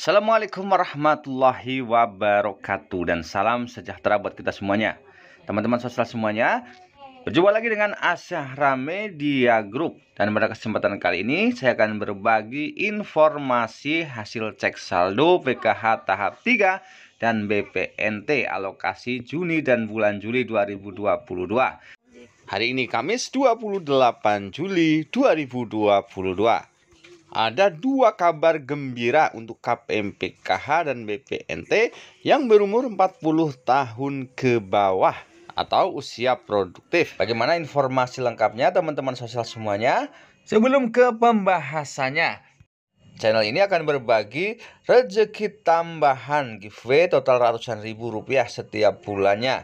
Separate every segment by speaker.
Speaker 1: Assalamualaikum warahmatullahi wabarakatuh dan salam sejahtera buat kita semuanya. Teman-teman sosial semuanya, berjumpa lagi dengan Asyahra Media Group dan pada kesempatan kali ini saya akan berbagi informasi hasil cek saldo PKH tahap 3 dan BPNT alokasi Juni dan bulan Juli 2022. Hari ini Kamis 28 Juli 2022 ada dua kabar gembira untuk KPMPKH dan BPNT yang berumur 40 tahun ke bawah atau usia produktif. Bagaimana informasi lengkapnya teman-teman sosial semuanya? Sebelum ke pembahasannya, channel ini akan berbagi rezeki tambahan giveaway total ratusan ribu rupiah setiap bulannya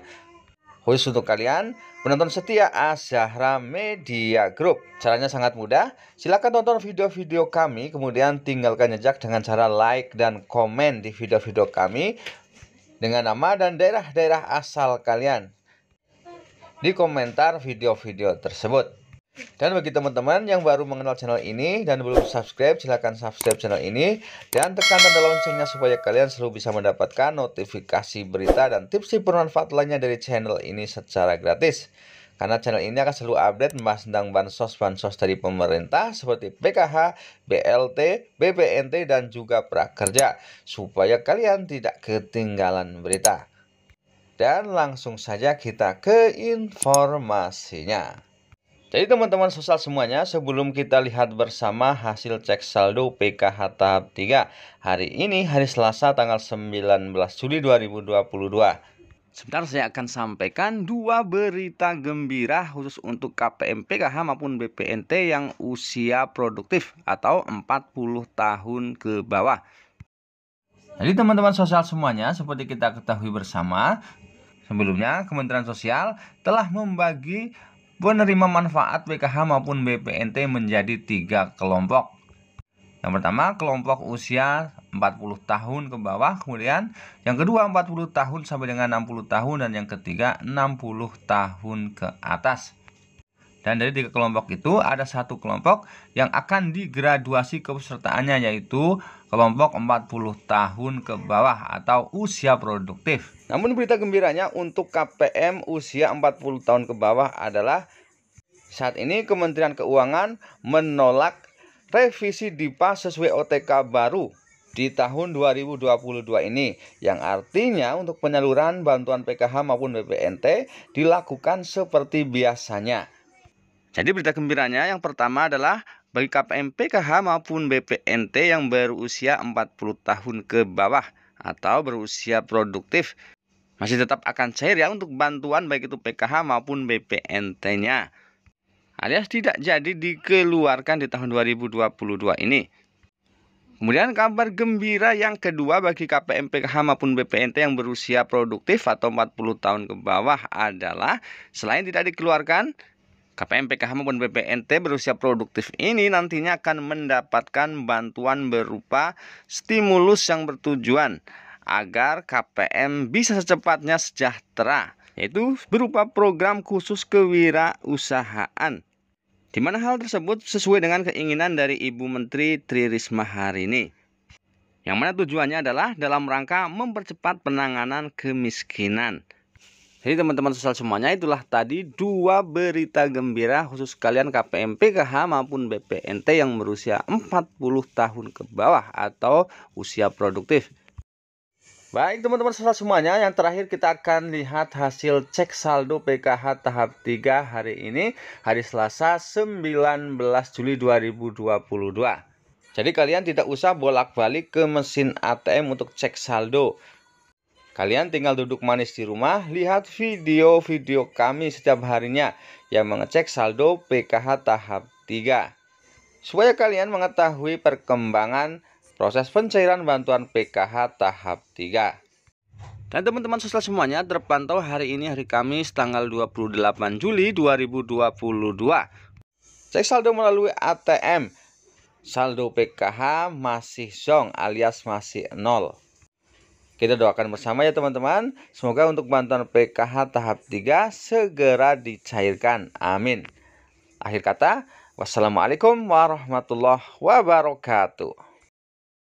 Speaker 1: khusus untuk kalian penonton setia Azahra Media Group. Caranya sangat mudah. Silakan tonton video-video kami kemudian tinggalkan jejak dengan cara like dan komen di video-video kami dengan nama dan daerah-daerah asal kalian di komentar video-video tersebut. Dan bagi teman-teman yang baru mengenal channel ini dan belum subscribe, silahkan subscribe channel ini dan tekan tanda loncengnya supaya kalian selalu bisa mendapatkan notifikasi berita dan tips bermanfaat lainnya dari channel ini secara gratis. Karena channel ini akan selalu update membahas tentang bansos-bansos dari pemerintah seperti PKH, BLT, BPNT, dan juga prakerja supaya kalian tidak ketinggalan berita. Dan langsung saja kita ke informasinya. Jadi teman-teman sosial semuanya, sebelum kita lihat bersama hasil cek saldo PKH tahap 3 hari ini hari Selasa tanggal 19 Juli 2022. Sebentar saya akan sampaikan dua berita gembira khusus untuk KPM PKH maupun BPNT yang usia produktif atau 40 tahun ke bawah. Jadi teman-teman sosial semuanya, seperti kita ketahui bersama, sebelumnya Kementerian Sosial telah membagi Penerima manfaat PKH maupun BPNT menjadi tiga kelompok. Yang pertama kelompok usia 40 tahun ke bawah, kemudian yang kedua 40 tahun sampai dengan 60 tahun dan yang ketiga 60 tahun ke atas. Dan dari tiga kelompok itu ada satu kelompok yang akan digraduasi kepesertaannya yaitu kelompok 40 tahun ke bawah atau usia produktif. Namun berita gembiranya untuk KPM usia 40 tahun ke bawah adalah saat ini Kementerian Keuangan menolak revisi DIPA sesuai OTK baru di tahun 2022 ini yang artinya untuk penyaluran bantuan PKH maupun BPNT dilakukan seperti biasanya jadi berita gembiranya yang pertama adalah bagi KPM PKH maupun BPNT yang berusia 40 tahun ke bawah atau berusia produktif masih tetap akan cair ya untuk bantuan baik itu PKH maupun BPNT-nya. Alias tidak jadi dikeluarkan di tahun 2022 ini. Kemudian kabar gembira yang kedua bagi KPM PKH maupun BPNT yang berusia produktif atau 40 tahun ke bawah adalah selain tidak dikeluarkan KPM PKH maupun BPNT berusia produktif ini nantinya akan mendapatkan bantuan berupa stimulus yang bertujuan agar KPM bisa secepatnya sejahtera yaitu berupa program khusus kewirausahaan di mana hal tersebut sesuai dengan keinginan dari Ibu Menteri Tri Risma hari ini yang mana tujuannya adalah dalam rangka mempercepat penanganan kemiskinan jadi teman-teman sosial semuanya itulah tadi dua berita gembira khusus kalian KPM PKH maupun BPNT yang berusia 40 tahun ke bawah atau usia produktif. Baik teman-teman sosial semuanya, yang terakhir kita akan lihat hasil cek saldo PKH tahap 3 hari ini, hari Selasa 19 Juli 2022. Jadi kalian tidak usah bolak-balik ke mesin ATM untuk cek saldo. Kalian tinggal duduk manis di rumah, lihat video-video kami setiap harinya yang mengecek saldo PKH tahap 3. Supaya kalian mengetahui perkembangan proses pencairan bantuan PKH tahap 3. Dan teman-teman sosial semuanya terpantau hari ini hari Kamis tanggal 28 Juli 2022. Cek saldo melalui ATM. Saldo PKH masih zong alias masih nol. Kita doakan bersama ya teman-teman. Semoga untuk bantuan PKH tahap 3 segera dicairkan. Amin. Akhir kata, wassalamualaikum warahmatullahi wabarakatuh.